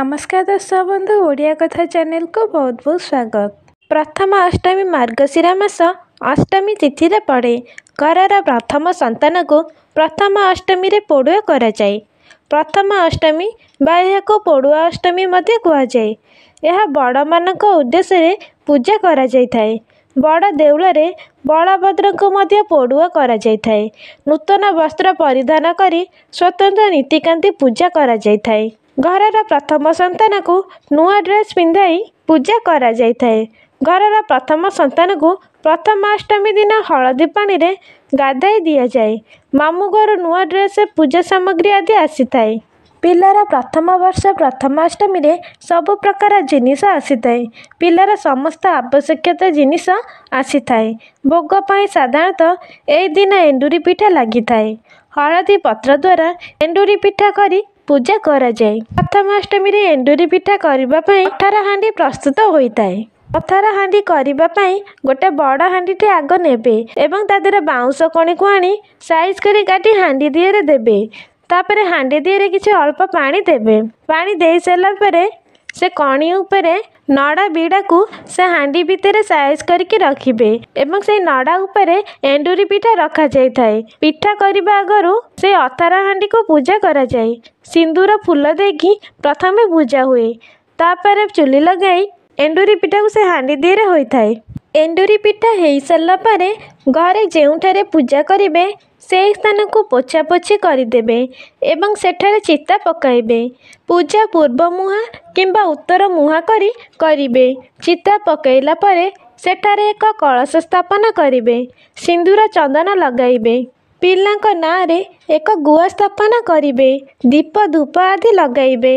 ନମସ୍କାର ଦର୍ଶକ ବନ୍ଧୁ ଓଡ଼ିଆ କଥା ଚ୍ୟାନେଲକୁ ବହୁତ ବହୁତ ସ୍ୱାଗତ ପ୍ରଥମ ଅଷ୍ଟମୀ ମାର୍ଗଶିରା ମାସ ଅଷ୍ଟମୀ ତିଥିରେ ପଡ଼େ କରର ପ୍ରଥମ ସନ୍ତାନକୁ ପ୍ରଥମ ଅଷ୍ଟମୀରେ ପୋଡ଼ୁଆ କରାଯାଏ ପ୍ରଥମ ଅଷ୍ଟମୀ ବା ଏହାକୁ ପୋଡ଼ୁଆ ଅଷ୍ଟମୀ ମଧ୍ୟ କୁହାଯାଏ ଏହା ବଡ଼ମାନଙ୍କ ଉଦ୍ଦେଶ୍ୟରେ ପୂଜା କରାଯାଇଥାଏ ବଡ଼ ଦେଉଳରେ ବଳଭଦ୍ରଙ୍କୁ ମଧ୍ୟ ପୋଡ଼ୁଆ କରାଯାଇଥାଏ ନୂତନ ବସ୍ତ୍ର ପରିଧାନ କରି ସ୍ୱତନ୍ତ୍ର ନୀତିକାନ୍ତି ପୂଜା କରାଯାଇଥାଏ ଘରର ପ୍ରଥମ ସନ୍ତାନକୁ ନୂଆ ଡ୍ରେସ୍ ପିନ୍ଧାଇ ପୂଜା କରାଯାଇଥାଏ ଘରର ପ୍ରଥମ ସନ୍ତାନକୁ ପ୍ରଥମାଷ୍ଟମୀ ଦିନ ହଳଦୀ ପାଣିରେ ଗାଧାଇ ଦିଆଯାଏ ମାମୁଁ ଘରୁ ନୂଆ ଡ୍ରେସ୍ ପୂଜା ସାମଗ୍ରୀ ଆଦି ଆସିଥାଏ ପିଲାର ପ୍ରଥମ ବର୍ଷ ପ୍ରଥମାଷ୍ଟମୀରେ ସବୁ ପ୍ରକାର ଜିନିଷ ଆସିଥାଏ ପିଲାର ସମସ୍ତ ଆବଶ୍ୟକତା ଜିନିଷ ଆସିଥାଏ ଭୋଗ ପାଇଁ ସାଧାରଣତଃ ଏହି ଦିନ ଏଣ୍ଡୁରି ପିଠା ଲାଗିଥାଏ ହଳଦୀ ପତ୍ର ଦ୍ୱାରା ଏଣ୍ଡୁରି ପିଠା କରି ପୂଜା କରାଯାଏ ପ୍ରଥମାଷ୍ଟମୀରେ ଏଣ୍ଡୁରି ପିଠା କରିବା ପାଇଁ ଅଠାର ହାଣ୍ଡି ପ୍ରସ୍ତୁତ ହୋଇଥାଏ ଅଥାର ହାଣ୍ଡି କରିବା ପାଇଁ ଗୋଟେ ବଡ଼ ହାଣ୍ଡିଟେ ଆଗ ନେବେ ଏବଂ ତା ଦେହରେ ବାଉଁଶ କଣିକୁ ଆଣି ସାଇଜ୍ କରି କାଟି ହାଣ୍ଡି ଦିହରେ ଦେବେ ତାପରେ ହାଣ୍ଡି ଦିହରେ କିଛି ଅଳ୍ପ ପାଣି ଦେବେ ପାଣି ଦେଇ ସାରିଲା ପରେ ସେ କଣି ଉପରେ ନଡ଼ା ବିଡ଼ାକୁ ସେ ହାଣ୍ଡି ଭିତରେ ସାଇଜ କରିକି ରଖିବେ ଏବଂ ସେ ନଡ଼ା ଉପରେ ଏଣ୍ଡୁରି ପିଠା ରଖାଯାଇଥାଏ ପିଠା କରିବା ଆଗରୁ ସେ ଅତାରା ହାଣ୍ଡିକୁ ପୂଜା କରାଯାଏ ସିନ୍ଦୁର ଫୁଲ ଦେଇକି ପ୍ରଥମେ ପୂଜା ହୁଏ ତାପରେ ଚୁଲି ଲଗାଇ ଏଣ୍ଡୁରି ପିଠାକୁ ସେ ହାଣ୍ଡି ଦେହରେ ହୋଇଥାଏ ଏଣ୍ଡୁରି ପିଠା ହୋଇସାରିଲା ପରେ ଘରେ ଯେଉଁଠାରେ ପୂଜା କରିବେ ସେହି ସ୍ଥାନକୁ ପୋଛାପୋଛି କରିଦେବେ ଏବଂ ସେଠାରେ ଚିତା ପକାଇବେ ପୂଜା ପୂର୍ବ ମୁହାଁ କିମ୍ବା ଉତ୍ତର ମୁହାଁ କରି କରିବେ ଚିତା ପକାଇଲା ପରେ ସେଠାରେ ଏକ କଳସ ସ୍ଥାପନ କରିବେ ସିନ୍ଦୁର ଚନ୍ଦନ ଲଗାଇବେ ପିଲାଙ୍କ ନାଁରେ ଏକ ଗୁଆ ସ୍ଥାପନ କରିବେ ଦୀପ ଧୂପ ଆଦି ଲଗାଇବେ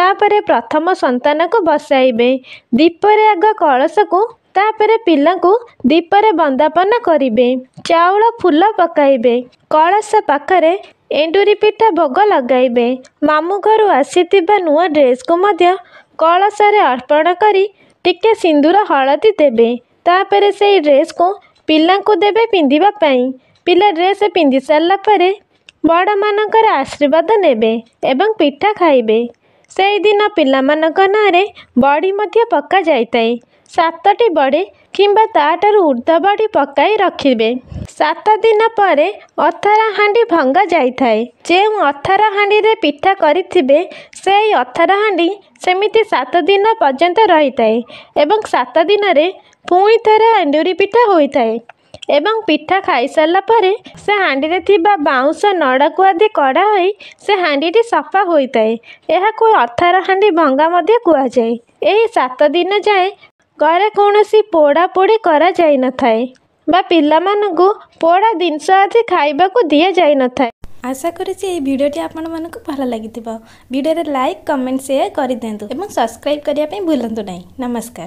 ତାପରେ ପ୍ରଥମ ସନ୍ତାନକୁ ବସାଇବେ ଦୀପରେ ଆଗ କଳସକୁ ତାପରେ ପିଲାଙ୍କୁ ଦୀପରେ ବନ୍ଦାପନ କରିବେ ଚାଉଳ ଫୁଲ ପକାଇବେ କଳସ ପାଖରେ ଏଣ୍ଡୁରି ପିଠା ଭୋଗ ଲଗାଇବେ ମାମୁଁ ଘରୁ ଆସିଥିବା ନୂଆ ଡ୍ରେସ୍କୁ ମଧ୍ୟ କଳସରେ ଅର୍ପଣ କରି ଟିକେ ସିନ୍ଦୁର ହଳଦୀ ଦେବେ ତାପରେ ସେଇ ଡ୍ରେସ୍କୁ ପିଲାଙ୍କୁ ଦେବେ ପିନ୍ଧିବା ପାଇଁ ପିଲା ଡ୍ରେସ୍ ପିନ୍ଧି ସାରିଲା ପରେ ବଡ଼ମାନଙ୍କର ଆଶୀର୍ବାଦ ନେବେ ଏବଂ ପିଠା ଖାଇବେ ସେହିଦିନ ପିଲାମାନଙ୍କ ନାଁରେ ବଡ଼ି ମଧ୍ୟ ପକାଯାଇଥାଏ ସାତଟି ବଡ଼ି କିମ୍ବା ତାଠାରୁ ଉର୍ଦ୍ଧ ବଡ଼ି ପକାଇ ରଖିବେ ସାତ ଦିନ ପରେ ଅଥରା ହାଣ୍ଡି ଭଙ୍ଗା ଯାଇଥାଏ ଯେଉଁ ଅଥରା ହାଣ୍ଡିରେ ପିଠା କରିଥିବେ ସେଇ ଅଥରା ହାଣ୍ଡି ସେମିତି ସାତ ଦିନ ପର୍ଯ୍ୟନ୍ତ ରହିଥାଏ ଏବଂ ସାତ ଦିନରେ ପୁଣି ଥରେ ଏଣ୍ଡୁରି ପିଠା ହୋଇଥାଏ ଏବଂ ପିଠା ଖାଇସାରିଲା ପରେ ସେ ହାଣ୍ଡିରେ ଥିବା ବାଉଁଶ ନଡ଼ାକୁ ଆଦି କଡ଼ା ହୋଇ ସେ ହାଣ୍ଡିଟି ସଫା ହୋଇଥାଏ ଏହାକୁ ଅଥର ହାଣ୍ଡି ଭଙ୍ଗା ମଧ୍ୟ କୁହାଯାଏ ଏହି ସାତ ଦିନ ଯାଏଁ ଘରେ କୌଣସି ପୋଡ଼ାପୋଡ଼ି କରାଯାଇନଥାଏ ବା ପିଲାମାନଙ୍କୁ ପୋଡ଼ା ଜିନିଷ ଆଦି ଖାଇବାକୁ ଦିଆଯାଇନଥାଏ ଆଶା କରୁଛି ଏହି ଭିଡ଼ିଓଟି ଆପଣମାନଙ୍କୁ ଭଲ ଲାଗିଥିବ ଭିଡ଼ିଓରେ ଲାଇକ୍ କମେଣ୍ଟ ସେୟାର କରିଦିଅନ୍ତୁ ଏବଂ ସବସ୍କ୍ରାଇବ୍ କରିବା ପାଇଁ ଭୁଲନ୍ତୁ ନାହିଁ ନମସ୍କାର